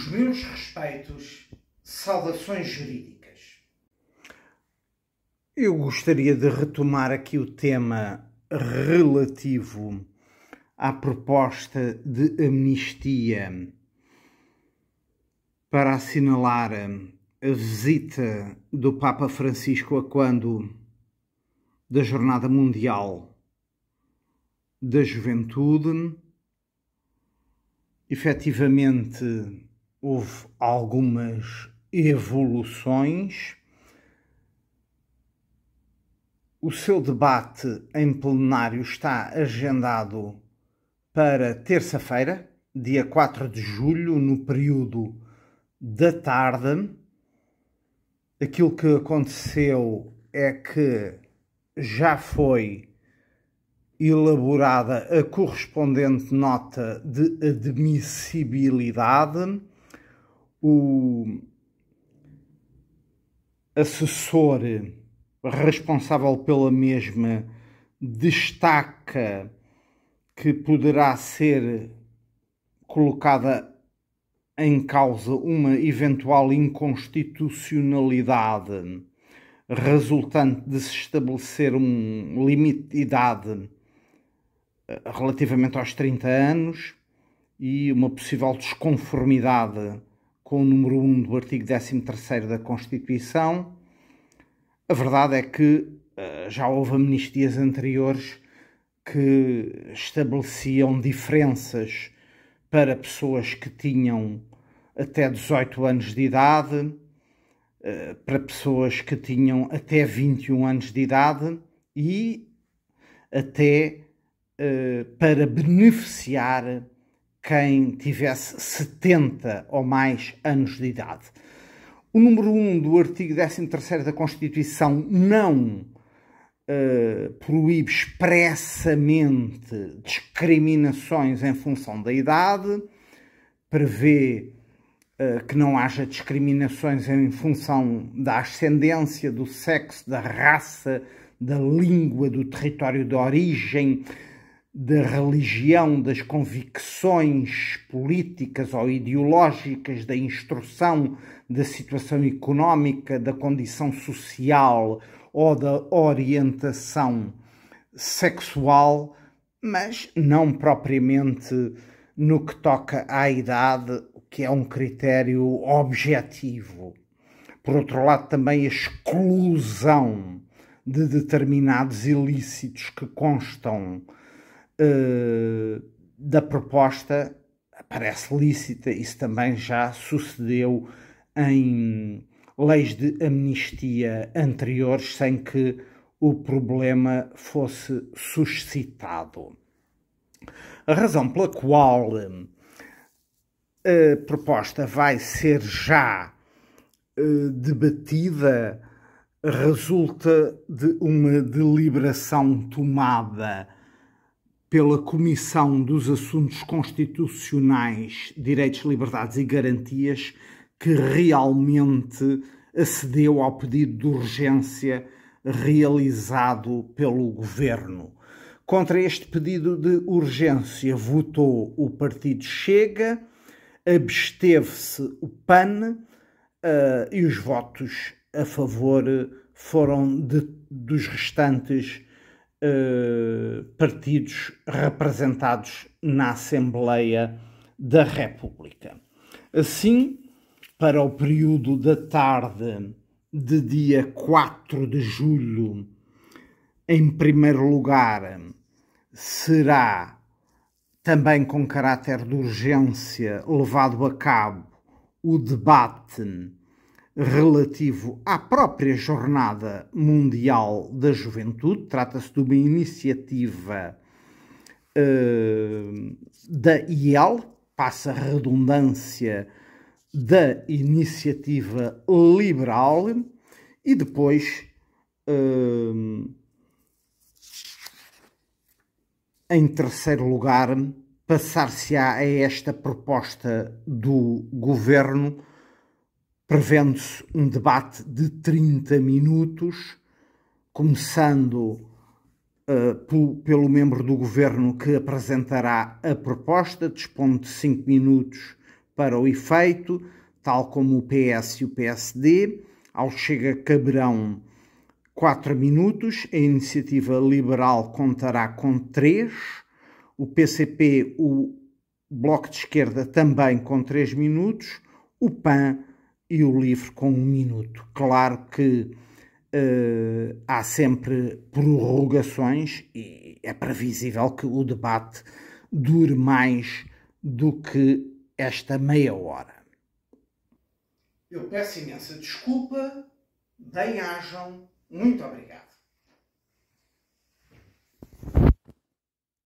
Os meus respeitos, saudações jurídicas. Eu gostaria de retomar aqui o tema relativo à proposta de amnistia para assinalar a visita do Papa Francisco a quando da Jornada Mundial da Juventude. Efetivamente, houve algumas evoluções. O seu debate em plenário está agendado para terça-feira, dia 4 de julho, no período da tarde. Aquilo que aconteceu é que já foi elaborada a correspondente nota de admissibilidade o assessor responsável pela mesma destaca que poderá ser colocada em causa uma eventual inconstitucionalidade resultante de se estabelecer um limite de idade eh, relativamente aos 30 anos e uma possível desconformidade com o número 1 do artigo 13 da Constituição. A verdade é que eh, já houve amnistias anteriores que estabeleciam diferenças para pessoas que tinham até 18 anos de idade, eh, para pessoas que tinham até 21 anos de idade e até eh, para beneficiar quem tivesse 70 ou mais anos de idade. O número 1 do artigo 13 da Constituição não uh, proíbe expressamente discriminações em função da idade, prevê uh, que não haja discriminações em função da ascendência, do sexo, da raça, da língua, do território de origem, da religião, das convicções políticas ou ideológicas, da instrução, da situação económica, da condição social ou da orientação sexual, mas não propriamente no que toca à idade, que é um critério objetivo. Por outro lado, também a exclusão de determinados ilícitos que constam eh, da proposta parece lícita. Isso também já sucedeu em leis de amnistia anteriores sem que o problema fosse suscitado. A razão pela qual eh, a proposta vai ser já eh, debatida resulta de uma deliberação tomada pela Comissão dos Assuntos Constitucionais, Direitos, Liberdades e Garantias que realmente acedeu ao pedido de urgência realizado pelo governo. Contra este pedido de urgência votou o partido Chega, absteve-se o PAN uh, e os votos a favor foram de, dos restantes eh, partidos representados na Assembleia da República. Assim, para o período da tarde de dia 4 de julho, em primeiro lugar, será também com caráter de urgência levado a cabo o debate relativo à própria Jornada Mundial da Juventude. Trata-se de uma iniciativa uh, da IEL, passa a redundância da Iniciativa Liberal, e depois. Uh, em terceiro lugar, passar-se-á a esta proposta do governo prevendo-se um debate de 30 minutos, começando uh, pelo, membro do governo que apresentará a proposta, dispondo de 5 minutos para o efeito, tal como o PS e o PSD. Ao Chega caberão 4 minutos, a iniciativa liberal contará com 3, o PCP, o Bloco de Esquerda também com 3 minutos, o PAN e o livro com um minuto. Claro que uh, há sempre prorrogações e é previsível que o debate dure mais do que esta meia hora. Eu peço imensa desculpa, bem-ajam, muito obrigado.